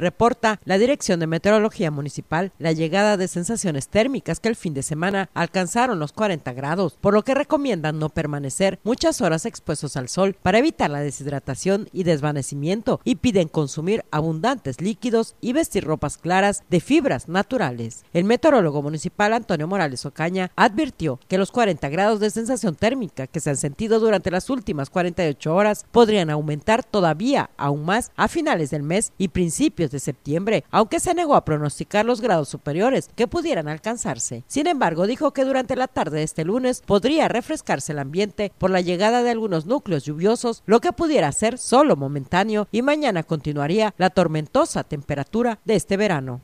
Reporta la Dirección de Meteorología Municipal la llegada de sensaciones térmicas que el fin de semana alcanzaron los 40 grados, por lo que recomiendan no permanecer muchas horas expuestos al sol para evitar la deshidratación y desvanecimiento y piden consumir abundantes líquidos y vestir ropas claras de fibras naturales. El meteorólogo municipal Antonio Morales Ocaña advirtió que los 40 grados de sensación térmica que se han sentido durante las últimas 48 horas podrían aumentar todavía aún más a finales del mes y principios de septiembre, aunque se negó a pronosticar los grados superiores que pudieran alcanzarse. Sin embargo, dijo que durante la tarde de este lunes podría refrescarse el ambiente por la llegada de algunos núcleos lluviosos, lo que pudiera ser solo momentáneo y mañana continuaría la tormentosa temperatura de este verano.